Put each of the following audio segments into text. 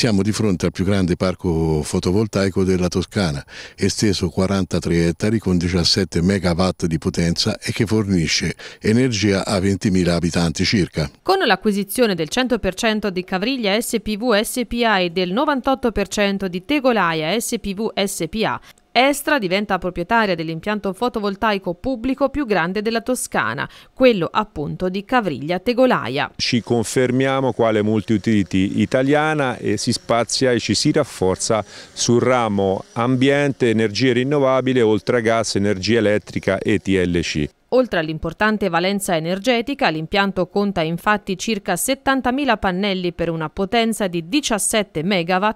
Siamo di fronte al più grande parco fotovoltaico della Toscana, esteso 43 ettari con 17 megawatt di potenza e che fornisce energia a 20.000 abitanti circa. Con l'acquisizione del 100% di Cavriglia SPV SPA e del 98% di Tegolaia SPV SPA, Estra diventa proprietaria dell'impianto fotovoltaico pubblico più grande della Toscana, quello appunto di Cavriglia Tegolaia. Ci confermiamo quale multiutility italiana e si spazia e ci si rafforza sul ramo ambiente, energie rinnovabili, oltre a gas, energia elettrica e TLC. Oltre all'importante valenza energetica, l'impianto conta infatti circa 70.000 pannelli per una potenza di 17 MW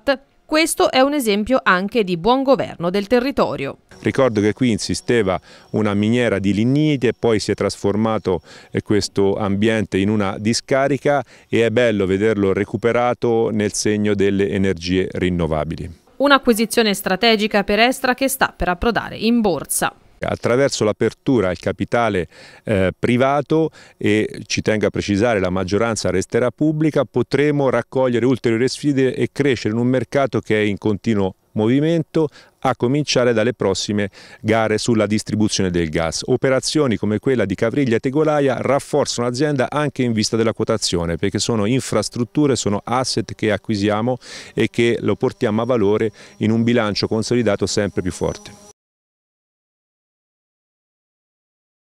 questo è un esempio anche di buon governo del territorio. Ricordo che qui insisteva una miniera di lignite, poi si è trasformato eh, questo ambiente in una discarica e è bello vederlo recuperato nel segno delle energie rinnovabili. Un'acquisizione strategica per Estra che sta per approdare in borsa banca attraverso l'apertura al capitale eh, privato e ci tengo a precisare la maggioranza resterà pubblica potremo raccogliere ulteriori sfide e crescere in un mercato che è in continuo movimento a cominciare dalle prossime gare sulla distribuzione del gas. Operazioni come quella di Cavriglia e Tegolaia rafforzano l'azienda anche in vista della quotazione perché sono infrastrutture, sono asset che acquisiamo e che lo portiamo a valore in un bilancio consolidato sempre più forte.